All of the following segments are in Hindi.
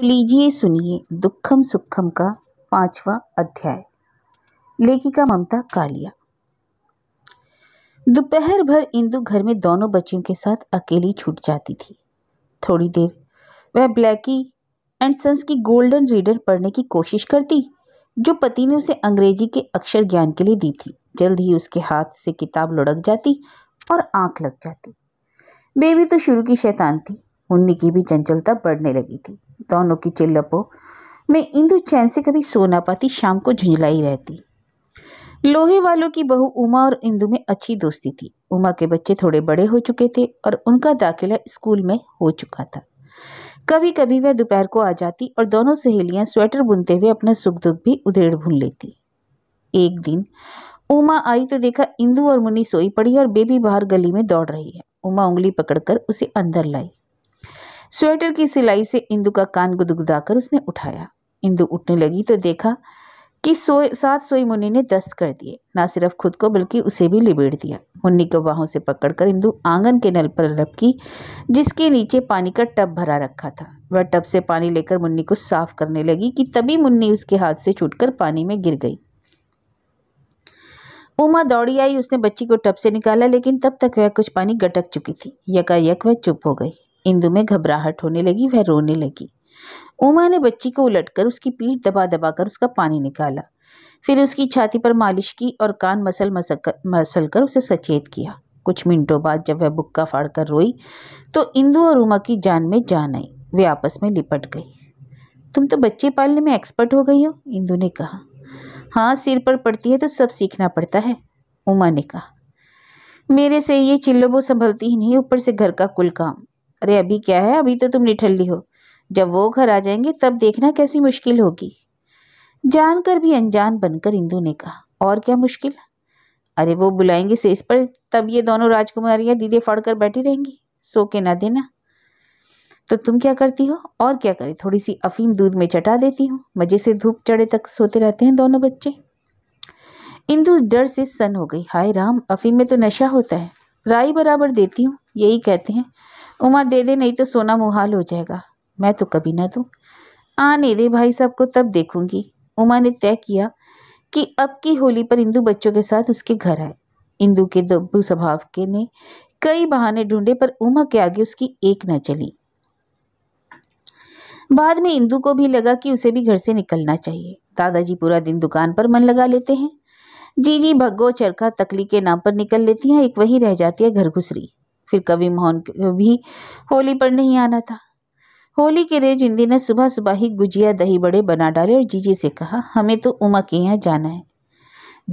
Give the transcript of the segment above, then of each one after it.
तो लीजिए सुनिए दुखम सुखम का पांचवा अध्याय लेखिका ममता कालिया दोपहर भर इंदु घर में दोनों बच्चियों के साथ अकेली छूट जाती थी थोड़ी देर वह ब्लैकी एंड सन्स की गोल्डन रीडर पढ़ने की कोशिश करती जो पति ने उसे अंग्रेजी के अक्षर ज्ञान के लिए दी थी जल्द ही उसके हाथ से किताब लुढ़क जाती और आंख लग जाती बेबी तो शुरू की शैतान थी मुन्नी की भी चंचलता बढ़ने लगी थी दोनों की चिल्लपो में इंदु चैन से कभी सो ना पाती शाम को झुंझलाई रहती लोहे वालों की बहू उमा और इंदु में अच्छी दोस्ती थी उमा के बच्चे थोड़े बड़े हो चुके थे और उनका दाखिला स्कूल में हो चुका था कभी कभी वह दोपहर को आ जाती और दोनों सहेलियां स्वेटर बुनते हुए अपना सुख दुख भी उधेड़ भून लेती एक दिन उमा आई तो देखा इंदु और मुनि सोई पड़ी और बेबी बाहर गली में दौड़ रही है उमा उंगली पकड़कर उसे अंदर लाई स्वेटर की सिलाई से इंदु का कान गुदगुदाकर उसने उठाया इंदु उठने लगी तो देखा कि सोए सात सोई मुन्नी ने दस्त कर दिए ना सिर्फ खुद को बल्कि उसे भी लिबेड़ दिया मुन्नी को बाहों से पकड़कर इंदु आंगन के नल पर लपकी जिसके नीचे पानी का टब भरा रखा था वह टब से पानी लेकर मुन्नी को साफ करने लगी कि तभी मुन्नी उसके हाथ से छूटकर पानी में गिर गई उमा दौड़ी आई उसने बच्ची को टब से निकाला लेकिन तब तक वह कुछ पानी गटक चुकी थी यकायक वह चुप हो गई इंदु में घबराहट होने लगी वह रोने लगी उमा ने बच्ची को उलटकर उसकी पीठ दबा दबा कर उसका पानी निकाला फिर उसकी छाती पर मालिश की और कान मसल मसल कर उसे सचेत किया कुछ मिनटों बाद जब वह बुक्का फाड़ कर रोई तो इंदु और उमा की जान में जान आई वे आपस में लिपट गई तुम तो बच्चे पालने में एक्सपर्ट हो गई हो इंदु ने कहा हाँ सिर पर पड़ती है तो सब सीखना पड़ता है उमा ने कहा मेरे से ये चिल्लोबो संभलती ही नहीं ऊपर से घर का कुल काम अरे अभी क्या है अभी तो तुम निठल्ली हो जब वो घर आ जाएंगे तब देखना कैसी मुश्किल होगी जानकर भी अनजान बनकर इंदु ने कहा और क्या मुश्किल अरे वो बुलाएंगे सेज पर तब ये दोनों राजकुमारियां दीदे फाड़ कर बैठी रहेंगी सो के ना देना तो तुम क्या करती हो और क्या करे थोड़ी सी अफीम दूध में चटा देती हूँ मज़े से धूप चढ़े तक सोते रहते हैं दोनों बच्चे इंदु डर से सन हो गई हाय राम अफीम में तो नशा होता है राई बराबर देती हूँ यही कहते हैं उमा दे दे नहीं तो सोना मुहाल हो जाएगा मैं तो कभी ना दूँ आने दे भाई साहब को तब देखूंगी उमा ने तय किया कि अब की होली पर इंदू बच्चों के साथ उसके घर आए इंदू के दब्बू स्वभाव के ने कई बहाने ढूंढे पर उमा के आगे उसकी एक न चली बाद में इंदू को भी लगा कि उसे भी घर से निकलना चाहिए दादाजी पूरा दिन दुकान पर मन लगा लेते हैं जी जी भग्गो चरखा तकली के नाम पर निकल लेती हैं एक वही रह जाती है घर घुसरी फिर कवि मोहन को भी होली पर नहीं आना था होली के लिए जिंदी ने सुबह सुबह ही गुजिया दही बड़े बना डाले और जीजी से कहा हमें तो उमा के यहाँ जाना है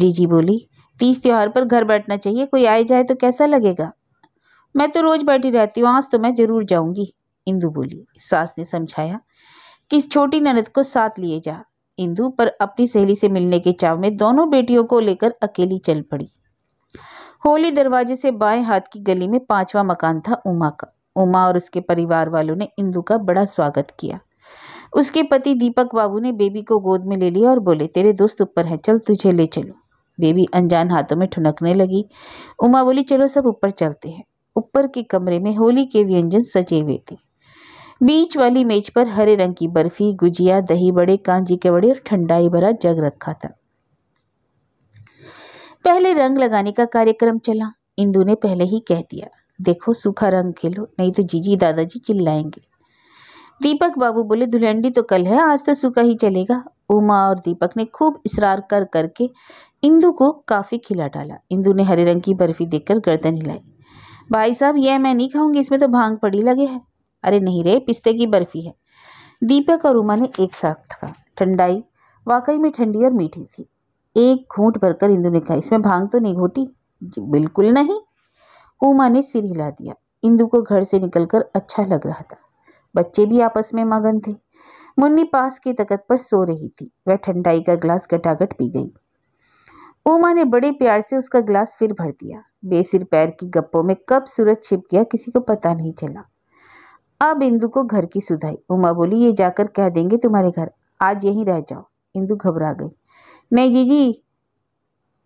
जीजी बोली तीस त्यौहार पर घर बैठना चाहिए कोई आए जाए तो कैसा लगेगा मैं तो रोज़ बैठी रहती हूँ आज तो मैं ज़रूर जाऊंगी इंदू बोली सास ने समझाया कि छोटी ननद को साथ लिए जा इंदू पर अपनी सहेली से मिलने के चाव में दोनों बेटियों को लेकर अकेली चल पड़ी होली दरवाजे से बाएं हाथ की गली में पांचवा मकान था उमा का उमा और उसके परिवार वालों ने इंदु का बड़ा स्वागत किया उसके पति दीपक बाबू ने बेबी को गोद में ले लिया और बोले तेरे दोस्त ऊपर है चल तुझे ले चलो बेबी अनजान हाथों में ठुनकने लगी उमा बोली चलो सब ऊपर चलते हैं ऊपर के कमरे में होली के व्यंजन सजे हुए थे बीच वाली मेज पर हरे रंग की बर्फी गुजिया दही बड़े कांजी के बड़े और ठंडाई भरा जग रखा था पहले रंग लगाने का कार्यक्रम चला इंदु ने पहले ही कह दिया देखो सूखा रंग खेलो नहीं तो जीजी दादाजी चिल्लाएंगे दीपक बाबू बोले धुलंडी तो कल है आज तो सूखा ही चलेगा उमा और दीपक ने खूब इसरार कर करके इंदु को काफ़ी खिला डाला इंदु ने हरे रंग की बर्फ़ी देखकर गर्दन हिलाई भाई साहब यह मैं नहीं खाऊंगी इसमें तो भांग पड़ी लगे है अरे नहीं रे पिस्ते की बर्फ़ी है दीपक और उमा ने एक साथ खा ठंडाई वाकई में ठंडी और मीठी थी एक घूंट भरकर इंदु ने कहा इसमें भांग तो नहीं घोटी बिल्कुल नहीं उमा ने सिर हिला दिया इंदु को घर से निकलकर अच्छा लग रहा था बच्चे भी आपस में मगन थे मुन्नी पास की तकत पर सो रही थी वह ठंडाई का गिलास गटागट पी गई उमा ने बड़े प्यार से उसका गिलास फिर भर दिया बेसिर पैर की गप्पों में कब सूरज छिप गया किसी को पता नहीं चला अब इंदु को घर की सुधाई उमा बोली ये जाकर कह देंगे तुम्हारे घर आज यहीं रह जाओ इंदु घबरा गई नहीं जी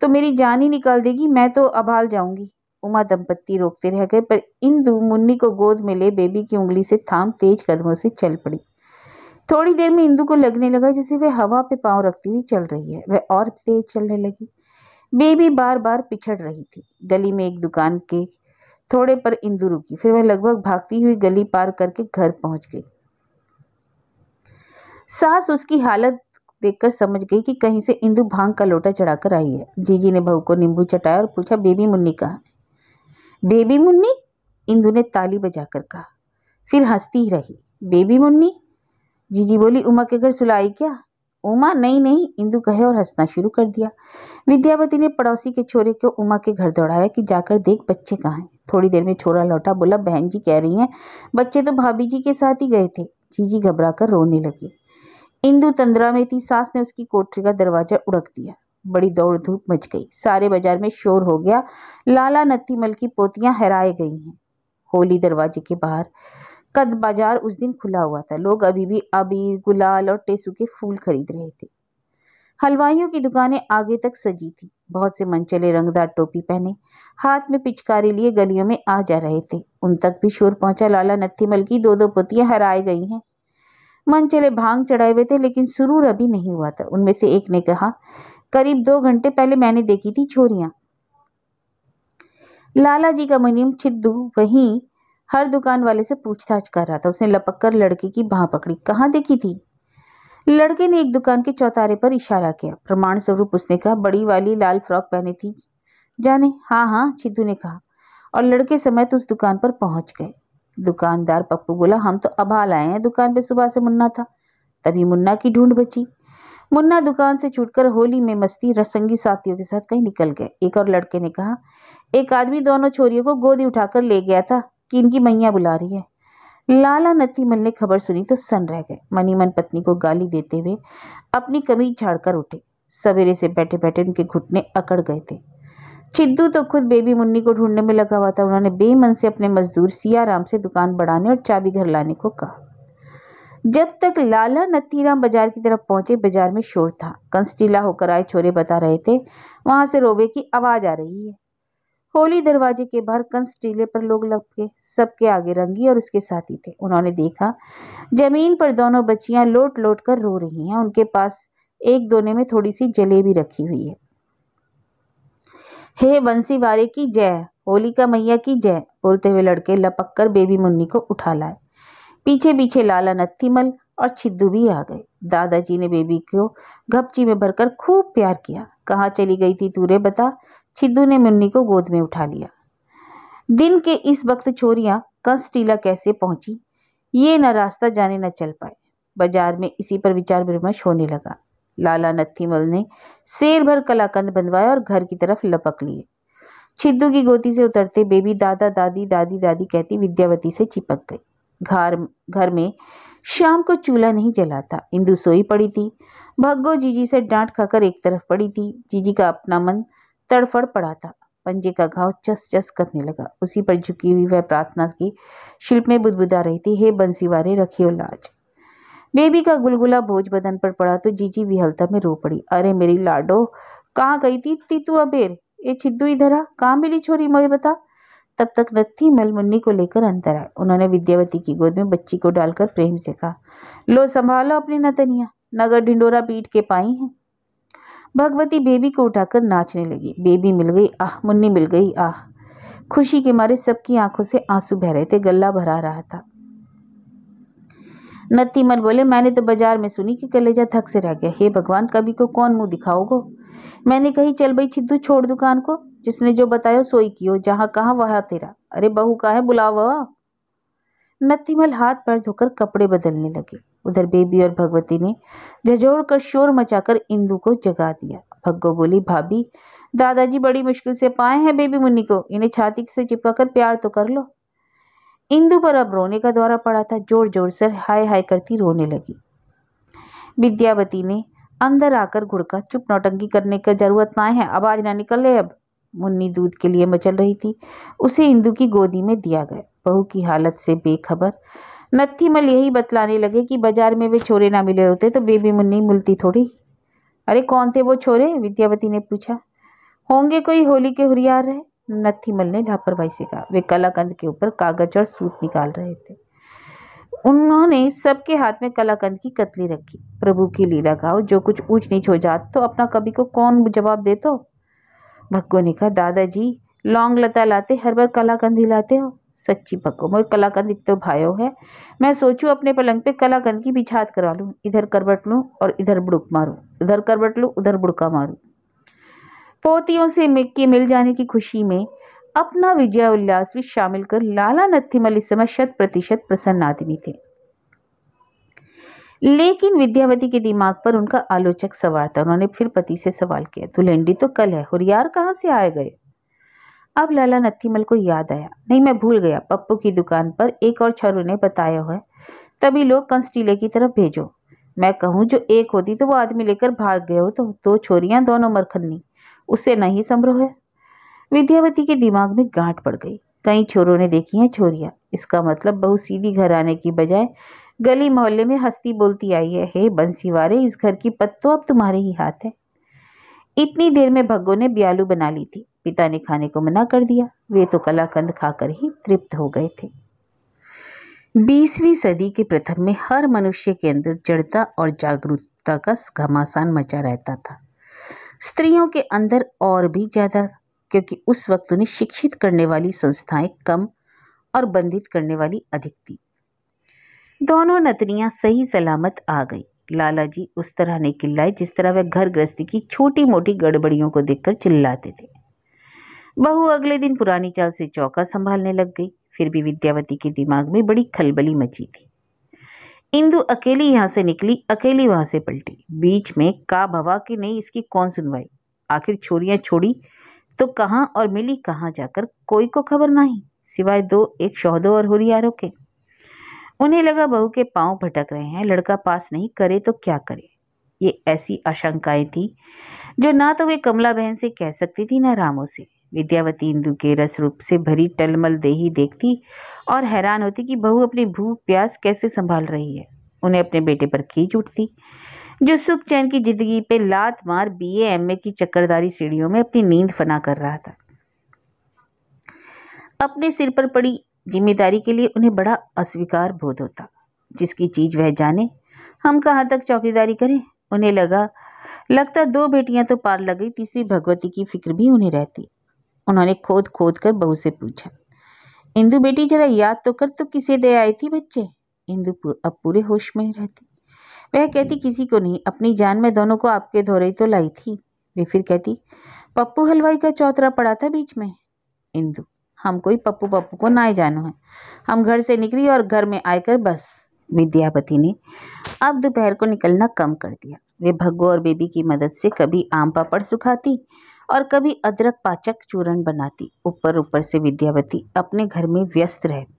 तो मेरी जान ही निकाल देगी मैं तो अभाल जाऊंगी उमा दंपत्ति रोकते रह गए पर इंदु मुन्नी को गोद में ले बेबी की उंगली से थाम तेज कदमों से चल पड़ी थोड़ी देर में इंदु को लगने लगा जैसे वह हवा पे पांव रखती हुई चल रही है वह और तेज चलने लगी बेबी बार बार पिछड़ रही थी गली में एक दुकान के थोड़े पर इंदु रुकी फिर वह लगभग भागती हुई गली पार करके घर पहुंच गई सास उसकी हालत देखकर समझ गई कि कहीं से इंदु भांग का लोटा चढ़ाकर आई है जीजी ने बहू को नींबू चटाया और पूछा बेबी मुन्नी कहा बेबी मुन्नी इंदु ने ताली बजाकर कहा फिर हंसती ही रही बेबी मुन्नी जीजी बोली उमा के घर सुलाई क्या उमा नहीं नहीं इंदु कहे और हंसना शुरू कर दिया विद्यापति ने पड़ोसी के छोरे को उमा के घर दौड़ाया कि जाकर देख बच्चे कहाँ हैं थोड़ी देर में छोरा लौटा बोला बहन जी कह रही हैं बच्चे तो भाभी जी के साथ ही गए थे जीजी घबरा कर रोने लगी इंदु तंद्रा में थी सास ने उसकी कोठरी का दरवाजा उड़क दिया बड़ी दौड़ धूप मच गई सारे बाजार में शोर हो गया लाला नत्थी मल की पोतियां हराए गई हैं होली दरवाजे के बाहर कद बाजार उस दिन खुला हुआ था लोग अभी भी अबीर गुलाल और टेसू के फूल खरीद रहे थे हलवाइयों की दुकानें आगे तक सजी थी बहुत से मनचले रंगदार टोपी पहने हाथ में पिचकारी लिए गलियों में आ जा रहे थे उन तक भी शोर पहुंचा लाला नत्थी मल की दो दो पोतियां हराई गई हैं मन चले भांग चढ़ाए हुए थे लेकिन सुरूर अभी नहीं हुआ था उनमें से एक ने कहा करीब दो घंटे पहले मैंने देखी थी छोरियां लाला जी का मुनीम छिद्दू वही हर दुकान वाले से पूछताछ कर रहा था उसने लपक कर लड़के की बाह पकड़ी कहाँ देखी थी लड़के ने एक दुकान के चौतारे पर इशारा किया प्रमाण स्वरूप उसने कहा बड़ी वाली लाल फ्रॉक पहनी थी जाने हाँ हाँ छिद्दू ने कहा और लड़के समेत उस दुकान पर पहुंच गए दुकानदार पप्पू बोला हम तो अब आए हैं दुकान पे सुबह से मुन्ना था तभी मुन्ना की ढूंढ बची मुन्ना दुकान से छूटकर होली में मस्ती रसंगी साथियों के साथ कहीं निकल गए एक और लड़के ने कहा एक आदमी दोनों छोरियों को गोदी उठाकर ले गया था कि इनकी मैया बुला रही है लाला नत्थी मल ने खबर सुनी तो सन रह गए मनी मन पत्नी को गाली देते हुए अपनी कमीज झाड़कर उठे सवेरे से बैठे बैठे उनके घुटने अकड़ गए थे छिद्दू तो खुद बेबी मुन्नी को ढूंढने में लगा हुआ था उन्होंने बेमन से अपने मजदूर सियाराम से दुकान बढ़ाने और चाबी घर लाने को कहा जब तक लाला नत्थीराम बाजार की तरफ पहुंचे बाजार में शोर था कंस्टीला होकर आए छोरे बता रहे थे वहां से रोबे की आवाज आ रही है होली दरवाजे के बाहर कंस टीले पर लोग लग गए सबके आगे रंगी और उसके साथी थे उन्होंने देखा जमीन पर दोनों बच्चियां लोट लोट कर रो रही हैं उनके पास एक दोने में थोड़ी सी जलेबी रखी हुई है हे बंसी वाले की जय होलिका मैया की जय बोलते हुए लड़के लपक कर बेबी मुन्नी को उठा लाए पीछे पीछे लाला नत्थीमल और छिद्दू भी आ गए दादाजी ने बेबी को घपची में भरकर खूब प्यार किया कहाँ चली गई थी तू रे बता छिद्दू ने मुन्नी को गोद में उठा लिया दिन के इस वक्त छोरियां कंस टीला कैसे पहुंची ये न रास्ता जाने न चल पाए बाजार में इसी पर विचार विमर्श होने लगा लाला नत्थीमल ने शेर भर कलाकंद बनवाया और घर की तरफ लपक लिए छिद्दू की गोती से उतरते बेबी दादा दादी दादी दादी कहती विद्यावती से चिपक गई घर घर में शाम को चूल्हा नहीं जला था इंदु सोई पड़ी थी भग्गो जीजी से डांट खाकर एक तरफ पड़ी थी जीजी का अपना मन तड़फड़ पड़ा था पंजे का घाव चस चस करने लगा उसी पर झुकी हुई वह प्रार्थना की शिल्प में बुदबुदा रही थी हे बंसीवारे रखियो लाज बेबी का गुलगुला बोझ बदन पर पड़ा तो जीजी विहलता में रो पड़ी अरे मेरी लाडो कहाँ गई थी इतनी तू अबेर ये छिद्दू इधर आ कहाँ मिली छोरी मोह बता तब तक नत्थी मलमुन्नी को लेकर अंतर आए उन्होंने विद्यावती की गोद में बच्ची को डालकर प्रेम से कहा लो संभालो अपनी नतनिया नगर ढिंडोरा पीट के पाई है भगवती बेबी को उठाकर नाचने लगी बेबी मिल गई आह मुन्नी मिल गई आह खुशी के मारे सबकी आंखों से आंसू बह रहे थे गला भरा रहा था नत्तीमल बोले मैंने तो बाजार में सुनी कि कलेजा थक से रह गया हे भगवान कभी को कौन मुंह दिखाओगो मैंने कही चल भाई छिद्दू छोड़ दुकान को जिसने जो बताया सोई की हो जहाँ कहा वहाँ तेरा अरे बहू कहा है बुलावा नत्तीमल हाथ पैर धोकर कपड़े बदलने लगे उधर बेबी और भगवती ने झोड़ कर शोर मचाकर इंदु को जगा दिया भग्गो बोली भाभी दादाजी बड़ी मुश्किल से पाए हैं बेबी मुन्नी को इन्हें छाती से चिपका कर प्यार तो कर लो इंदु पर अब रोने का दौरा पड़ा था जोर जोर से हाय हाय करती रोने लगी विद्यावती ने अंदर आकर घुड़का चुप नौटंकी करने का जरूरत ना है आवाज ना निकले अब मुन्नी दूध के लिए मचल रही थी उसे इंदु की गोदी में दिया गया बहू की हालत से बेखबर मल यही बतलाने लगे कि बाजार में वे छोरे ना मिले होते तो बेबी मुन्नी मिलती थोड़ी अरे कौन थे वो छोरे विद्यावती ने पूछा होंगे कोई होली के हुरियार रहे नथीमल ने लापरवाही से कहा वे कलाकंद के ऊपर कागज और सूत निकाल रहे थे उन्होंने सबके हाथ में कलाकंद की कतली रखी प्रभु की लीला गाओ जो कुछ ऊंच नीच हो जात तो अपना कभी को कौन जवाब दे तो भक्को ने कहा दादाजी लौंग लता लाते हर बार कलाकंद लाते हो सच्ची भक्को मोह कलाकंद एक तो भायो है मैं सोचू अपने पलंग पे कलाकंद की बिछात करवा लूँ इधर करबट लूँ और इधर बुड़क मारूँ इधर करबट लूँ उधर बुड़का मारूँ पोतियों से मिक्की मिल जाने की खुशी में अपना विजय उल्लास भी शामिल कर लाला नत्थीमल इस समय शत प्रतिशत प्रसन्न आदमी थे लेकिन विद्यावती के दिमाग पर उनका आलोचक सवार था उन्होंने फिर पति से सवाल किया धुलेंडी तो कल है यार कहाँ से आए गए अब लाला नत्थीमल को याद आया नहीं मैं भूल गया पप्पू की दुकान पर एक और छरु ने बताया हुआ तभी लोग कंस्टीले की तरफ भेजो मैं कहूँ जो एक होती तो वो आदमी लेकर भाग गए हो तो दो छोरियां दोनों मरखन्नी उससे नहीं ही संभ्रो है विद्यावती के दिमाग में गांठ पड़ गई कई छोरों ने देखी हैं छोरिया इसका मतलब बहुत सीधी घर आने की बजाय गली मोहल्ले में हस्ती बोलती आई है हे बंसी इस घर की पत तो अब तुम्हारे ही हाथ है इतनी देर में भग्गो ने ब्यालू बना ली थी पिता ने खाने को मना कर दिया वे तो कलाकंद खाकर ही तृप्त हो गए थे बीसवीं सदी के प्रथम में हर मनुष्य के अंदर जड़ता और जागरूकता का घमासान मचा रहता था स्त्रियों के अंदर और भी ज़्यादा क्योंकि उस वक्त उन्हें शिक्षित करने वाली संस्थाएं कम और बंधित करने वाली अधिक थी दोनों नतनियाँ सही सलामत आ गई लाला जी उस तरह ने किल्लाए जिस तरह वह घर गृहस्थी की छोटी मोटी गड़बड़ियों को देखकर चिल्लाते थे बहू अगले दिन पुरानी चाल से चौका संभालने लग गई फिर भी विद्यावती के दिमाग में बड़ी खलबली मची थी इंदु अकेली यहाँ से निकली अकेली वहां से पलटी बीच में का भवा की नहीं इसकी कौन सुनवाई आखिर छोरियां छोड़ी तो कहाँ और मिली कहाँ जाकर कोई को खबर नहीं सिवाय दो एक शहदों और होरियारों के उन्हें लगा बहू के पांव भटक रहे हैं लड़का पास नहीं करे तो क्या करे ये ऐसी आशंकाएं थी जो ना तो वे कमला बहन से कह सकती थी ना रामों से विद्यावती इंदु के रस रूप से भरी टलमल देही देखती और हैरान होती कि बहू अपनी भूख प्यास कैसे संभाल रही है उन्हें अपने बेटे पर खींच उठती जो सुख चैन की जिंदगी पे लात मार बी एम ए की चक्करदारी सीढ़ियों में अपनी नींद फना कर रहा था अपने सिर पर पड़ी जिम्मेदारी के लिए उन्हें बड़ा अस्वीकार बोध होता जिसकी चीज वह जाने हम कहाँ तक चौकीदारी करें उन्हें लगा लगता दो बेटियां तो पार लग गई तीसरी भगवती की फिक्र भी उन्हें रहती उन्होंने खोद खोद कर बहू से पूछा इंदु बेटी जरा याद तो कर तो किसे दे आई थी बच्चे इंदु अब पूरे होश में रहती वह कहती किसी को नहीं अपनी जान में दोनों को आपके धोरे तो लाई थी वे फिर कहती पप्पू हलवाई का चौतरा पड़ा था बीच में इंदु हम कोई पप्पू पप्पू को ना जानो है हम घर से निकली और घर में आकर बस विद्यापति ने अब दोपहर को निकलना कम कर दिया वे भग्गो और बेबी की मदद से कभी आम पापड़ सुखाती और कभी अदरक पाचक चूरण बनाती ऊपर ऊपर से विद्यावती अपने घर में व्यस्त रहती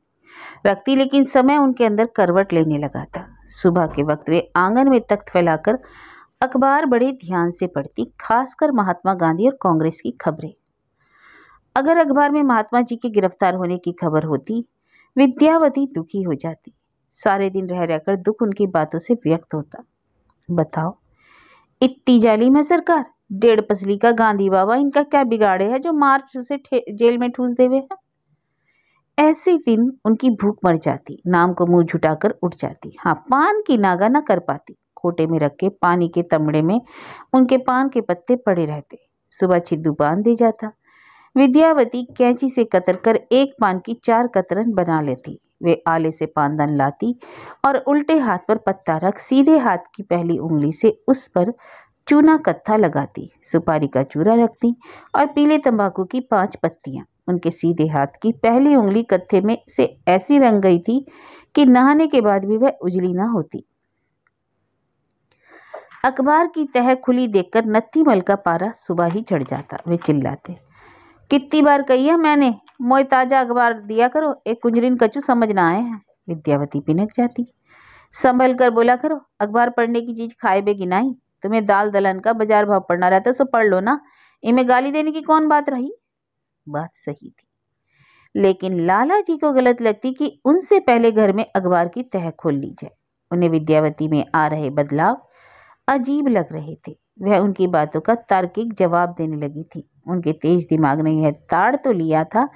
रखती लेकिन समय उनके अंदर करवट लेने लगा था सुबह के वक्त वे आंगन में तख्त फैलाकर अखबार बड़े ध्यान से पढ़ती खासकर महात्मा गांधी और कांग्रेस की खबरें अगर अखबार में महात्मा जी के गिरफ्तार होने की खबर होती विद्यावती दुखी हो जाती सारे दिन रह रहकर दुख उनकी बातों से व्यक्त होता बताओ इतनी जाली में सरकार डेढ़ पसली का गांधी बाबा इनका क्या बिगाड़े है जो मार से जेल में ठूस देवे है ऐसे दिन उनकी भूख मर जाती नाम को मुंह झुटाकर उठ जाती हाँ पान की नागा ना कर पाती खोटे में रख के पानी के तमड़े में उनके पान के पत्ते पड़े रहते सुबह छिद्दू पान दे जाता विद्यावती कैंची से कतर कर एक पान की चार कतरन बना लेती वे आले से पानदान लाती और उल्टे हाथ पर पत्ता रख सीधे हाथ की पहली उंगली से उस पर चूना कत्था लगाती सुपारी का चूरा रखती और पीले तंबाकू की पांच पत्तियां उनके सीधे हाथ की पहली उंगली कत्थे में से ऐसी रंग गई थी कि नहाने के बाद भी वह उजली ना होती अखबार की तह खुली देखकर नत्थी मल का पारा सुबह ही चढ़ जाता वे चिल्लाते कितनी बार कही है मैंने मोए ताजा अखबार दिया करो एक कुंजरीन कचू समझ ना आए हैं विद्यावती पिनक जाती संभल कर बोला करो अखबार पढ़ने की चीज खाए बे गिनाई तुम्हें दाल दलहन का बाजार भाव पढ़ना रहता है सो पढ़ लो ना इनमें गाली देने की कौन बात रही बात सही थी लेकिन लाला जी को गलत लगती कि उनसे पहले घर में अखबार की तह खोल ली जाए उन्हें विद्यावती में आ रहे बदलाव अजीब लग रहे थे वह उनकी बातों का तार्किक जवाब देने लगी थी उनके तेज दिमाग ने यह ताड़ तो लिया था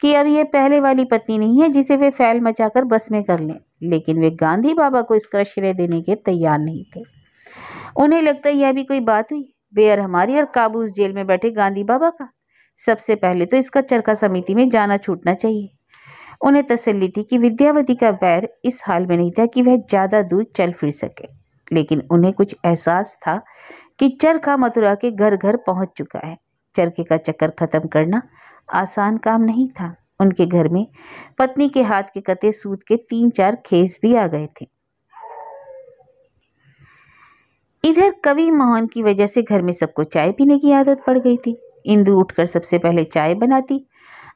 कि अब यह पहले वाली पत्नी नहीं है जिसे वे फैल मचाकर बस में कर लें लेकिन वे गांधी बाबा को इसका श्रेय देने के तैयार नहीं थे उन्हें लगता है यह भी कोई बात हुई बेयर हमारी और काबूस जेल में बैठे गांधी बाबा का सबसे पहले तो इसका चरखा समिति में जाना छूटना चाहिए उन्हें तसल्ली थी कि विद्यावती का बैर इस हाल में नहीं था कि वह ज़्यादा दूर चल फिर सके लेकिन उन्हें कुछ एहसास था कि चरखा मथुरा के घर घर पहुंच चुका है चरखे का चक्कर ख़त्म करना आसान काम नहीं था उनके घर में पत्नी के हाथ के कते सूद के तीन चार खेस भी आ गए थे इधर कवि मोहन की वजह से घर में सबको चाय पीने की आदत पड़ गई थी इंदु उठकर सबसे पहले चाय बनाती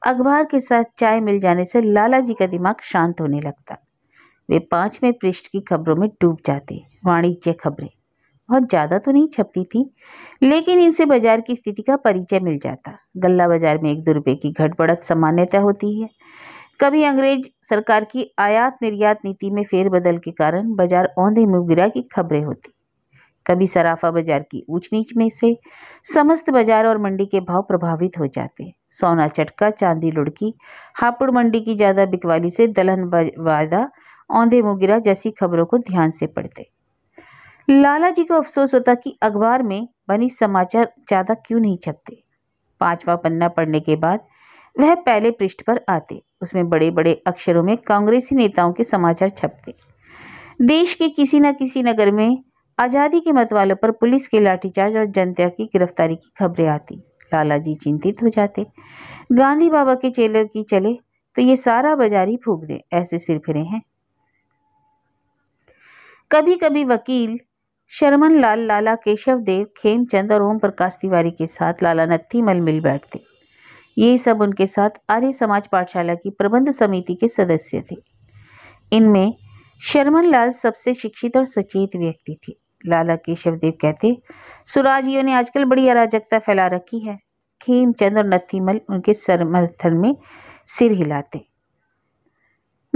अखबार के साथ चाय मिल जाने से लाला जी का दिमाग शांत होने लगता वे पाँचवें पृष्ठ की खबरों में डूब जाते वाणिज्य खबरें बहुत ज़्यादा तो नहीं छपती थी लेकिन इनसे बाजार की स्थिति का परिचय मिल जाता गल्ला बाजार में एक दो रुपये की घटबड़त सामान्यता सामान्यतः होती है कभी अंग्रेज सरकार की आयात निर्यात नीति में फेरबदल के कारण बाजार औंधे मुगिरा गिरा की खबरें होती कभी सराफा बाजार की ऊंच नीच में से समस्त बाजार और मंडी के भाव प्रभावित हो जाते सोना चटका चांदी लुड़की हापुड़ मंडी की ज़्यादा बिकवाली से दलहन वायदा औंधे मुगिरा जैसी खबरों को ध्यान से पढ़ते लाला जी को अफसोस होता कि अखबार में बनी समाचार ज़्यादा क्यों नहीं छपते पांचवा पन्ना पढ़ने के बाद वह पहले पृष्ठ पर आते उसमें बड़े बड़े अक्षरों में कांग्रेसी नेताओं के समाचार छपते देश के किसी न किसी नगर में आज़ादी के मत वालों पर पुलिस के लाठीचार्ज और जनता की गिरफ्तारी की खबरें आती लाला जी चिंतित हो जाते गांधी बाबा के चेले की चले तो ये सारा बाजार ही फूक दे ऐसे सिर फिरे हैं कभी कभी वकील शर्मन लाल लाला केशव देव खेमचंद और ओम प्रकाश तिवारी के साथ लाला नत्थी मल मिल बैठते ये सब उनके साथ आर्य समाज पाठशाला की प्रबंध समिति के सदस्य थे इनमें शर्मन लाल सबसे शिक्षित और सचेत व्यक्ति थे लाला केशवदेव कहते सुराजियों ने आजकल बड़ी अराजकता फैला रखी है खेमचंद और नत्थीमल उनके समर्थन में सिर हिलाते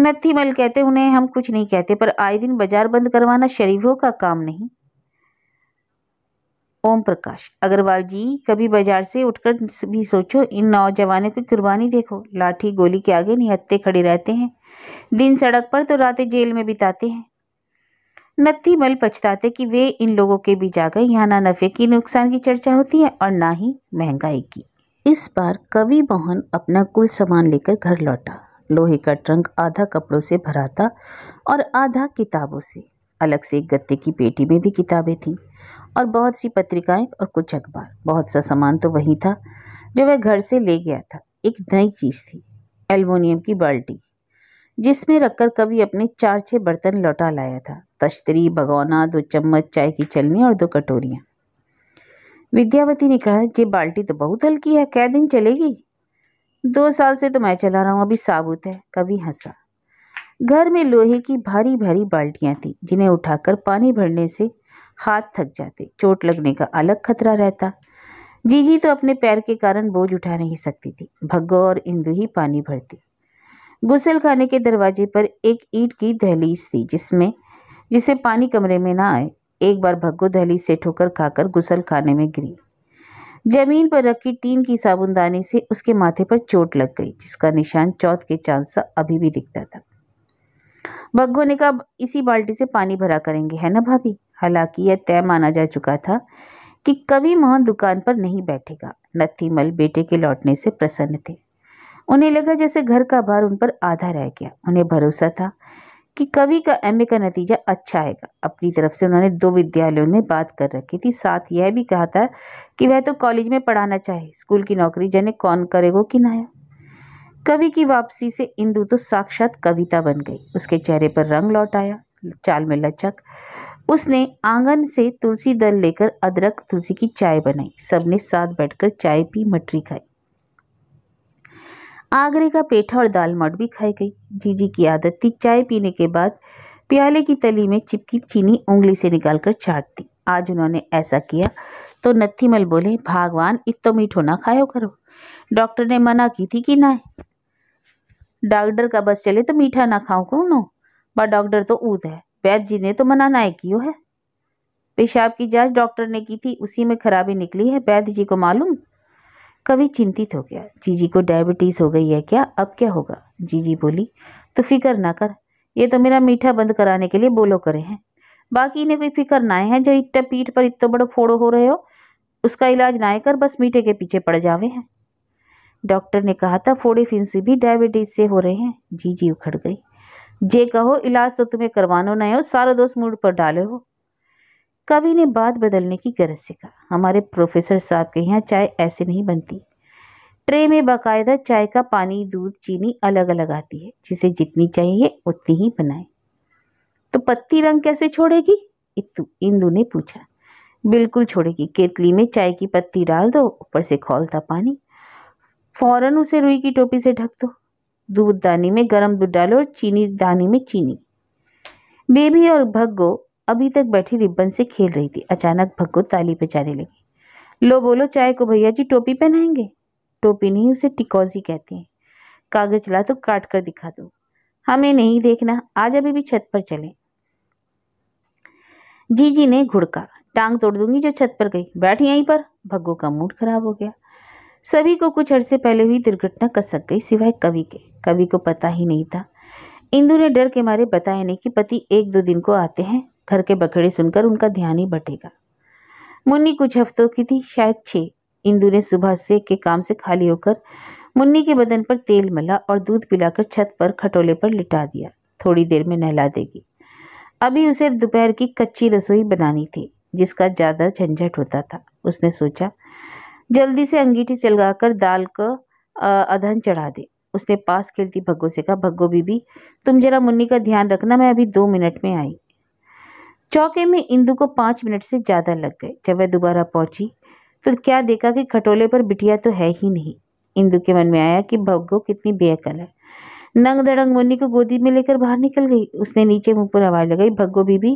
नत्थीमल कहते उन्हें हम कुछ नहीं कहते पर आए दिन बाजार बंद करवाना शरीफों का काम नहीं ओम प्रकाश अग्रवाल जी कभी बाजार से उठकर भी सोचो इन नौजवानों की कुर्बानी देखो लाठी गोली के आगे निहत्ते खड़े रहते हैं दिन सड़क पर तो रातें जेल में बिताते हैं नत्थी मल पछताते कि वे इन लोगों के बीच आ गए यहाँ ना नफ़े की नुकसान की चर्चा होती है और ना ही महंगाई की इस बार कवि मोहन अपना कुल सामान लेकर घर लौटा लोहे का ट्रंक आधा कपड़ों से भरा था और आधा किताबों से अलग से एक गत्ते की पेटी में भी किताबें थीं और बहुत सी पत्रिकाएं और कुछ अखबार बहुत सा सामान तो वही था जो वह घर से ले गया था एक नई चीज़ थी एल्युमिनियम की बाल्टी जिसमें रखकर कवि अपने चार छः बर्तन लौटा लाया था तश्तरी भगौना दो चम्मच चाय की चलनी और दो कटोरियाँ विद्यावती ने कहा जे बाल्टी तो बहुत हल्की है कै दिन चलेगी दो साल से तो मैं चला रहा हूँ अभी साबुत है कवि हंसा घर में लोहे की भारी भारी बाल्टियाँ थीं जिन्हें उठाकर पानी भरने से हाथ थक जाते चोट लगने का अलग खतरा रहता जीजी तो अपने पैर के कारण बोझ उठा नहीं सकती थी भग्गो और इंदु ही पानी भरती गुसल खाने के दरवाजे पर एक ईट की दहलीज थी जिसमें जिसे पानी कमरे में ना आए एक बार भग्गो दहलीज से ठोकर खाकर गुसल खाने में गिरी जमीन पर रखी टीन की साबुनदानी से उसके माथे पर चोट लग गई जिसका निशान चौथ के चांद सा अभी भी दिखता था भग्गो ने कहा इसी बाल्टी से पानी भरा करेंगे है ना भाभी हालांकि यह तय माना जा चुका था कि कभी मोहन दुकान पर नहीं बैठेगा नत्थीमल बेटे के लौटने से प्रसन्न थे उन्हें लगा जैसे घर का भार उन पर आधा रह गया उन्हें भरोसा था कि कवि का एमए का नतीजा अच्छा आएगा अपनी तरफ से उन्होंने दो विद्यालयों में बात कर रखी थी साथ यह भी कहा था कि वह तो कॉलेज में पढ़ाना चाहे स्कूल की नौकरी जाने कौन करेगा कि नाया कवि की वापसी से इंदु तो साक्षात कविता बन गई उसके चेहरे पर रंग लौट आया चाल में लचक उसने आंगन से तुलसी दल लेकर अदरक तुलसी की चाय बनाई सबने साथ बैठकर चाय पी मटरी खाई आगरे का पेठा और दाल मठ भी खाई गई जीजी की आदत थी चाय पीने के बाद प्याले की तली में चिपकी चीनी उंगली से निकालकर चाट दी आज उन्होंने ऐसा किया तो नत्थीमल बोले भगवान इतो मीठो ना खायो करो डॉक्टर ने मना की थी कि ना डॉक्टर का बस चले तो मीठा ना खाओ क्यों नो बा डॉक्टर तो ऊद है वैद्य जी ने तो मना ना कियो है पेशाब की जांच डॉक्टर ने की थी उसी में खराबी निकली है वैद्य जी को मालूम कवि चिंतित हो गया जीजी को डायबिटीज हो गई है क्या अब क्या होगा जीजी बोली तो फिक्र ना कर ये तो मेरा मीठा बंद कराने के लिए बोलो करे हैं बाकी इन्हें कोई फिक्र ना है जो इतना पीठ पर इतना बड़ो फोड़ो हो रहे हो उसका इलाज ना कर बस मीठे के पीछे पड़ जावे हैं डॉक्टर ने कहा था फोड़े फिंसी भी डायबिटीज से हो रहे हैं जी जी उखड़ गई जे कहो इलाज तो तुम्हें करवानो ना हो सारा दोस्त मूड पर डाले हो कवि ने बात बदलने की गरज से कहा हमारे प्रोफेसर साहब के यहाँ चाय ऐसे नहीं बनती ट्रे में बाकायदा चाय का पानी दूध चीनी अलग अलग आती है जिसे जितनी चाहिए उतनी ही बनाए तो पत्ती रंग कैसे छोड़ेगी इतु इंदु ने पूछा बिल्कुल छोड़ेगी केतली में चाय की पत्ती डाल दो ऊपर से खोलता पानी फौरन उसे रुई की टोपी से ढक दो दूध दानी में गरम दूध डालो और चीनी दानी में चीनी बेबी और भग्गो अभी तक बैठी रिबन से खेल रही थी अचानक भग्गो ताली पे जाने लगी लो बोलो चाय को भैया जी टोपी पहनाएंगे टोपी नहीं उसे टिकॉजी कहते हैं कागज ला तो काट कर दिखा दो हमें नहीं देखना आज अभी भी छत पर चले जी जी ने घुड़का टांग तोड़ दूंगी जो छत पर गई बैठ यहीं पर भग्गो का मूड खराब हो गया सभी को कुछ अरसे पहले हुई दुर्घटना कसक गई सिवाय कवि के कवि को पता ही नहीं था इंदु ने डर के मारे बताया नहीं कि पति एक दो दिन को आते हैं घर के बखेड़े सुनकर उनका ध्यान ही बटेगा मुन्नी कुछ हफ्तों की थी शायद छः इंदु ने सुबह से के काम से खाली होकर मुन्नी के बदन पर तेल मला और दूध पिलाकर छत पर खटोले पर लिटा दिया थोड़ी देर में नहला देगी अभी उसे दोपहर की कच्ची रसोई बनानी थी जिसका ज़्यादा झंझट होता था उसने सोचा जल्दी से अंगीठी चलगाकर दाल को अधन चढ़ा दे उसने पास खेलती भग्गो से कहा भग्गो बीबी तुम जरा मुन्नी का ध्यान रखना मैं अभी दो मिनट में आई चौके में इंदु को पाँच मिनट से ज़्यादा लग गए जब वह दोबारा पहुंची तो क्या देखा कि खटोले पर बिटिया तो है ही नहीं इंदु के मन में आया कि भग्गो कितनी बेअकल है नंग धड़ंग मुन्नी को गोदी में लेकर बाहर निकल गई उसने नीचे मुंह पर आवाज़ लगाई भग्गो बीबी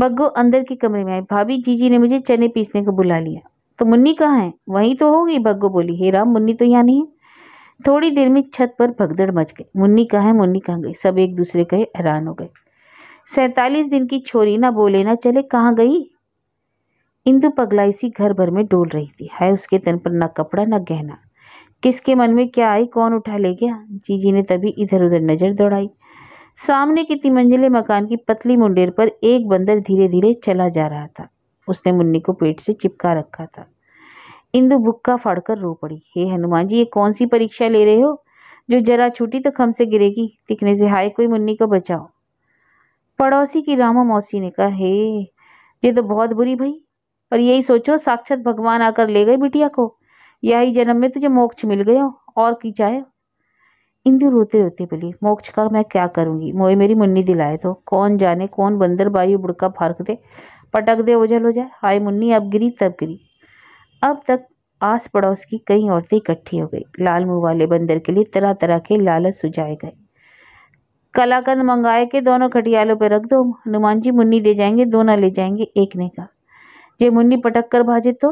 भग्गो अंदर के कमरे में आई भाभी जीजी ने मुझे चने पीसने को बुला लिया तो मुन्नी कहाँ है वहीं तो होगी भग्गो बोली हे राम मुन्नी तो यहाँ नहीं है थोड़ी देर में छत पर भगदड़ मच गई मुन्नी कहाँ है मुन्नी कहाँ गई सब एक दूसरे कहे हैरान हो गए सैतालीस दिन की छोरी ना बोले ना चले कहाँ गई इंदु पगलाई सी घर भर में डोल रही थी हाय उसके तन पर ना कपड़ा ना गहना किसके मन में क्या आई कौन उठा ले गया जीजी ने तभी इधर उधर नज़र दौड़ाई सामने के तिमंजिले मकान की पतली मुंडेर पर एक बंदर धीरे धीरे चला जा रहा था उसने मुन्नी को पेट से चिपका रखा था इंदु भुक्का फाड़कर रो पड़ी हे हनुमान जी ये कौन सी परीक्षा ले रहे हो जो जरा छूटी तो खम से गिरेगी तिकने से हाय कोई मुन्नी को बचाओ पड़ोसी की रामा मौसी ने कहा हे ये तो बहुत बुरी भाई पर यही सोचो साक्षात भगवान आकर ले गए बिटिया को यही जन्म में तुझे मोक्ष मिल गया और की चाहे इंदु रोते रोते बोली मोक्ष का मैं क्या करूंगी मोए मेरी मुन्नी दिलाए तो कौन जाने कौन बंदर बायु बुड़का फारक दे पटक दे ओझल हो जाए हाय मुन्नी अब गिरी तब गिरी अब तक आस पड़ोस की कई औरतें इकट्ठी हो गई लाल मुंह वाले बंदर के लिए तरह तरह के लालच सुझाए गए कलाकंद मंगाए के दोनों खटियालों पर रख दो हनुमान जी मुन्नी दे जाएंगे दोनों ले जाएंगे एक ने कहा जे मुन्नी पटक कर भाजे तो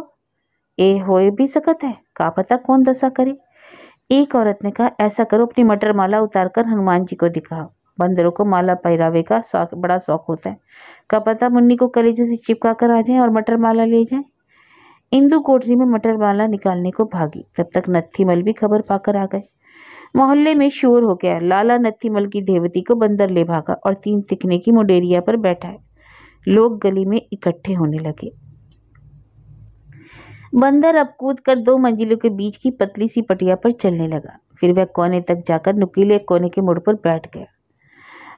ए हो भी सकत है का पता कौन दशा करे एक औरत ने कहा ऐसा करो अपनी मटर माला उतार कर हनुमान जी को दिखाओ बंदरों को माला पहरावे का शौक बड़ा शौक होता है का पता मुन्नी को कलेजे से चिपका कर आ जाए और मटर माला ले जाए इंदू कोठरी में मटर माला निकालने को भागी तब तक नत्थी मल भी खबर पाकर आ गए मोहल्ले में शोर हो गया लाला नत्थीमल की देवती को बंदर ले भागा और तीन तिकने की मुडेरिया पर बैठा लोग गली में इकट्ठे होने लगे बंदर अब कूद कर दो मंजिलों के बीच की पतली सी पटिया पर चलने लगा फिर वह कोने तक जाकर नुकीले कोने के मोड़ पर बैठ गया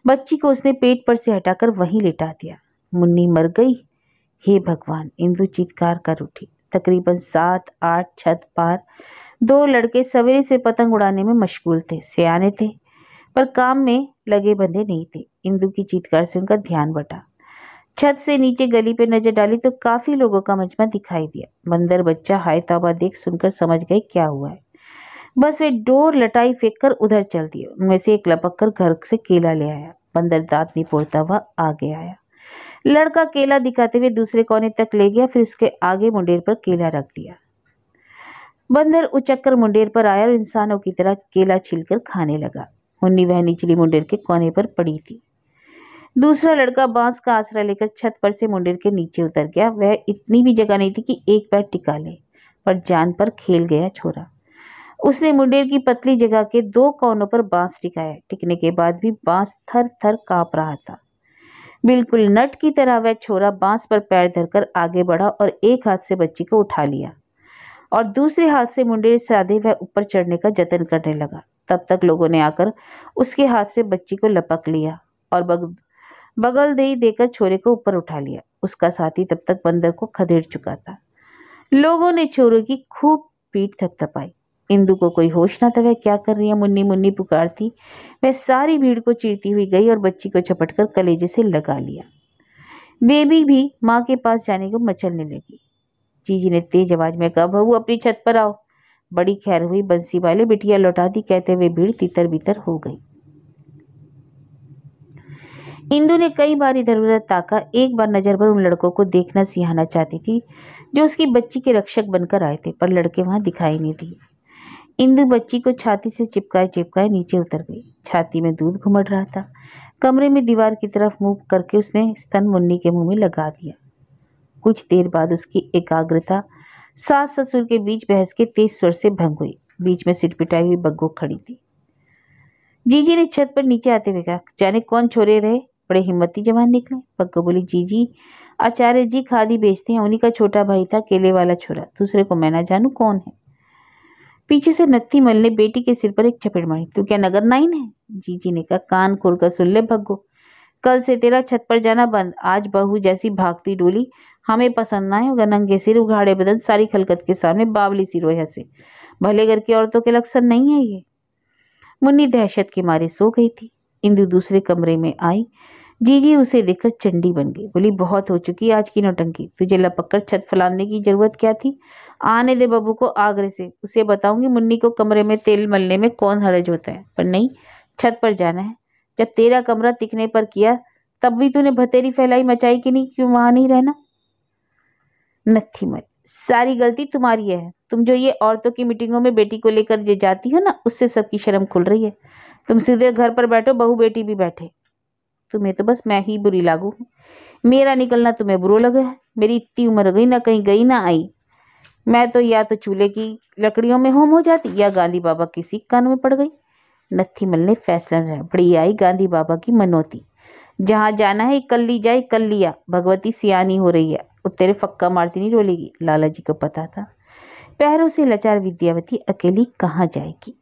बच्ची को उसने पेट पर से हटाकर वहीं लिटा दिया मुन्नी मर गई हे भगवान इंदु चित्कार कर उठी तकरीबन सात आठ छत पार दो लड़के सवेरे से पतंग उड़ाने में मशगूल थे सियाने थे पर काम में लगे बंधे नहीं थे इंदू की चीतकार से उनका ध्यान बटा छत से नीचे गली पर नजर डाली तो काफी लोगों का मजमा दिखाई दिया बंदर बच्चा हाय ताबा देख सुनकर समझ गए क्या हुआ है बस वे डोर लटाई फेंक कर उधर चल दिए उनमें से एक लपक कर घर से केला ले आया बंदर दांत पोड़ता हुआ आगे आया लड़का केला दिखाते हुए दूसरे कोने तक ले गया फिर उसके आगे मुंडेर पर केला रख दिया बंदर उचक्कर मुंडेर पर आया और इंसानों की तरह केला छीलकर खाने लगा मुन्नी वह निचली मुंडेर के कोने पर पड़ी थी दूसरा लड़का बांस का आसरा लेकर छत पर से मुंडेर के नीचे उतर गया वह इतनी भी जगह नहीं थी कि एक पैर टिका ले पर जान पर खेल गया छोरा उसने मुंडेर की पतली जगह के दो कोनों पर बांस टिकाया टिकने के बाद भी बांस थर थर काप रहा था बिल्कुल नट की तरह वह छोरा बांस पर पैर धरकर आगे बढ़ा और एक हाथ से बच्ची को उठा लिया और दूसरे हाथ से मुंडेर साधे वह ऊपर चढ़ने का जतन करने लगा तब तक लोगों ने आकर उसके हाथ से बच्ची को लपक लिया और बग बगल दे देकर छोरे को ऊपर उठा लिया उसका साथी तब तक बंदर को खदेड़ चुका था लोगों ने छोरे की खूब पीठ थपथपाई इंदु को कोई होश ना था वह क्या कर रही है मुन्नी मुन्नी पुकारती वह सारी भीड़ को चीरती हुई गई और बच्ची को छपट कर कलेजे से लगा लिया बेबी भी माँ के पास जाने को मचलने लगी जीजी ने तेज आवाज में कहा बहू अपनी छत पर आओ बड़ी खैर हुई बंसी वाले बिटिया लौटा दी कहते हुए भीड़ तितर बितर हो गई इंदु ने कई बार इधर उधर ताका एक बार नज़र भर उन लड़कों को देखना सिहाना चाहती थी जो उसकी बच्ची के रक्षक बनकर आए थे पर लड़के वहां दिखाई नहीं दिए इंदु बच्ची को छाती से चिपकाए चिपकाए नीचे उतर गई छाती में दूध घुमड़ रहा था कमरे में दीवार की तरफ मुंह करके उसने स्तन मुन्नी के मुंह में लगा दिया कुछ देर बाद उसकी एकाग्रता सास ससुर के बीच बहस के तेज स्वर से भंग हुई बीच में सिर पिटाई हुई बग्गो खड़ी थी जीजी ने छत पर नीचे आते हुए कहा जाने कौन छोरे रहे बड़े हिम्मती जवान निकले बग्गो बोली जीजी आचार्य जी खादी बेचते हैं उन्हीं का छोटा भाई था केले वाला छोरा दूसरे को मैं ना जानू कौन है पीछे से नत्थी मल ने बेटी के सिर पर एक चपेट मारी तू क्या नगर नाइन है जीजी ने कहा कान खोलकर सुन ले भग्गो कल से तेरा छत पर जाना बंद आज बहू जैसी भागती डोली हमें पसंद ना है नंगे सिर उघाड़े बदन सारी खलकत के सामने बावली सी रोया से भले घर की औरतों के लक्षण नहीं है ये मुन्नी दहशत के मारे सो गई थी इंदु दूसरे कमरे में आई जीजी उसे देखकर चंडी बन गई बोली बहुत हो चुकी आज की नौटंकी तुझे लपक कर छत फैलाने की जरूरत क्या थी आने दे बबू को आगरे से उसे बताऊंगी मुन्नी को कमरे में तेल मलने में कौन हरज होता है पर नहीं छत पर जाना है जब तेरा कमरा तिकने पर किया तब भी तूने भतेरी फैलाई मचाई कि नहीं क्यों वहां नहीं रहना नथी मत सारी गलती तुम्हारी है तुम जो ये औरतों की मीटिंगों में बेटी को लेकर जो जाती हो ना उससे सबकी शर्म खुल रही है तुम सीधे घर पर बैठो बहू बेटी भी बैठे तुम्हें तो बस मैं ही बुरी लागू हूँ मेरा निकलना तुम्हें बुरो लगे है मेरी इतनी उम्र गई ना कहीं गई ना आई मैं तो या तो चूल्हे की लकड़ियों में होम हो जाती या गांधी बाबा की सीख कान में पड़ गई मल ने फैसला रहा बड़ी आई गांधी बाबा की मनोती जहां जाना है कल ली जाए कल लिया भगवती सियानी हो रही है वो तेरे फक्का मारती नहीं रोलेगी लाला जी को पता था पैरों से लाचार विद्यावती अकेली कहाँ जाएगी